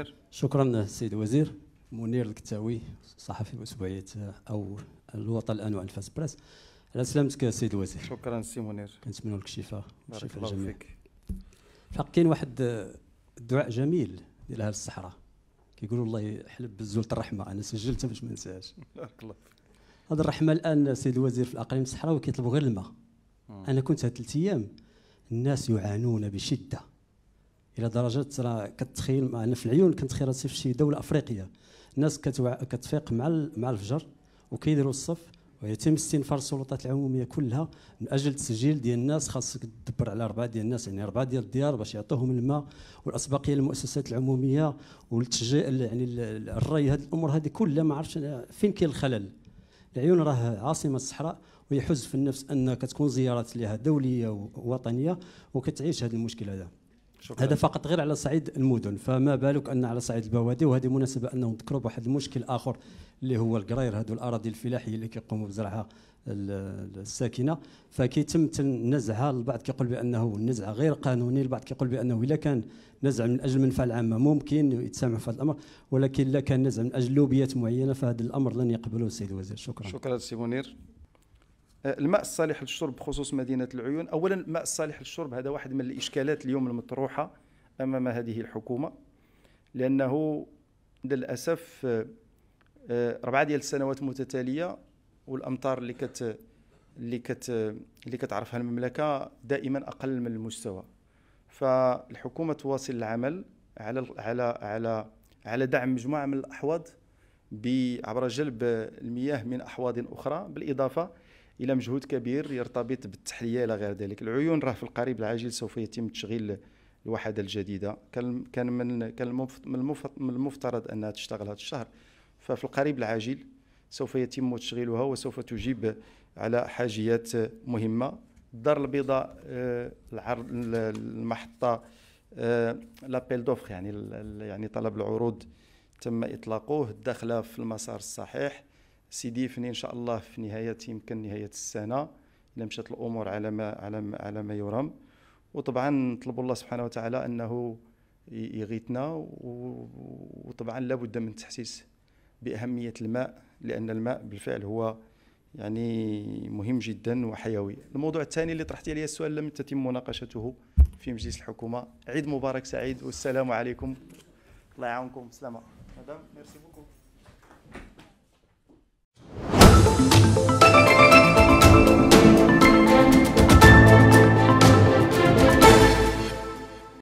منير شكرا السيد الوزير منير الكتاوي صحفي اسبوعيه او الوطن الان وعن فاس بريس على سلامتك السيد الوزير شكرا سي منير كنتمنى لك الشفاء بارك الله فيك الحق كاين واحد الدعاء جميل ديال اهل الصحراء كيقولوا الله يحلب بالزول الرحمه انا سجلتها باش ما ننساهاش بارك الله فيك هذه الرحمه الان السيد الوزير في الاقاليم الصحراوي كيطلبوا غير الماء انا كنت هاد ثلاث ايام الناس يعانون بشده الى درجه راه كتخيل انا في العيون كنت راسي في شي دوله افريقيه الناس كتوع... كتفيق مع مع الفجر وكيديروا الصف ويتم استنفار السلطات العموميه كلها من اجل تسجيل ديال الناس خاصك تدبر على اربعه ديال الناس يعني اربعه ديال الديار باش يعطوهم الماء والاسبقيه للمؤسسات العموميه والتجي يعني الري هذه الامور هذه كلها ما عرفتش فين كاين الخلل العيون راه عاصمه الصحراء ويحز في النفس ان كتكون زيارات لها دوليه ووطنيه وكتعيش هذا المشكل هذا شكرا هذا فقط غير على صعيد المدن فما بالك ان على صعيد البوادي وهذه مناسبه انه نذكروا بواحد المشكل اخر اللي هو القراير هذو الاراضي الفلاحيه اللي كيقوموا بزرعها الساكنه فكيتم نزعها البعض كيقول بانه النزعه غير قانوني البعض كيقول بانه الا كان نزع من اجل المنفعه العامه ممكن يتسامح في هذا الامر ولكن الا كان نزع من اجل لوبيات معينه فهذا الامر لن يقبله السيد الوزير شكرا شكرا سي منير آه، الماء الصالح للشرب بخصوص مدينه العيون اولا الماء الصالح للشرب هذا واحد من الاشكالات اليوم المطروحه امام هذه الحكومه لانه للاسف آه، آه، ربعه ديال السنوات متتاليه والامطار اللي كت اللي كت اللي كتعرفها المملكه دائما اقل من المستوى فالحكومه تواصل العمل على على على على دعم مجموعه من الاحواض عبر جلب المياه من احواض اخرى بالاضافه الى مجهود كبير يرتبط بالتحليه الى غير ذلك العيون راه في القريب العاجل سوف يتم تشغيل الوحده الجديده كان كان من كان من المفترض انها تشتغل هذا الشهر ففي القريب العاجل سوف يتم تشغيلها وسوف تجيب على حاجيات مهمه الدار البيضاء آه، العرض المحطه لابيل آه، دوفخ يعني يعني طلب العروض تم اطلاقه الدخله في المسار الصحيح سيدي فني ان شاء الله في نهايه يمكن نهايه السنه الا مشات الامور على ما على ما على ما يرام وطبعا نطلب الله سبحانه وتعالى انه يغيثنا وطبعا لابد من التحسيس باهميه الماء لان الماء بالفعل هو يعني مهم جدا وحيوي الموضوع الثاني اللي طرحت عليه السؤال لم تتم مناقشته في مجلس الحكومه عيد مبارك سعيد والسلام عليكم الله يعاونكم سلامه مدام ميرسي بوكو